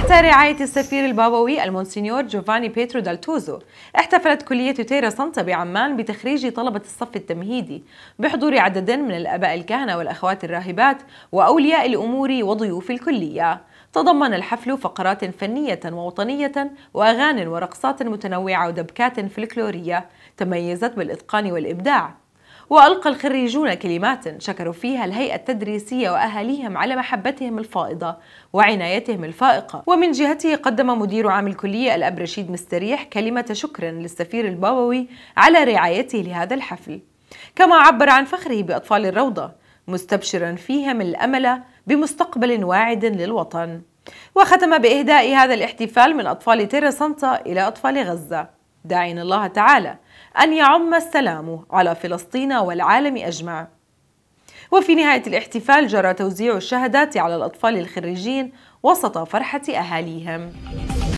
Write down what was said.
تحت رعاية السفير البابوي المونسينيور جوفاني بيترو دالتوزو احتفلت كلية تيرا سانتا بعمان بتخريج طلبة الصف التمهيدي بحضور عدد من الأباء الكهنة والأخوات الراهبات وأولياء الأمور وضيوف الكلية تضمن الحفل فقرات فنية ووطنية وأغان ورقصات متنوعة ودبكات فلكلورية تميزت بالإتقان والإبداع وألقى الخريجون كلمات شكروا فيها الهيئة التدريسية وأهاليهم على محبتهم الفائضة وعنايتهم الفائقة ومن جهته قدم مدير عام الكلية الأب رشيد مستريح كلمة شكر للسفير البابوي على رعايته لهذا الحفل كما عبر عن فخره بأطفال الروضة مستبشرا فيهم الأمل بمستقبل واعد للوطن وختم بإهداء هذا الاحتفال من أطفال تيرا سانتا إلى أطفال غزة داعين الله تعالى أن يعم السلام على فلسطين والعالم أجمع وفي نهاية الاحتفال جرى توزيع الشهادات على الأطفال الخريجين وسط فرحة أهاليهم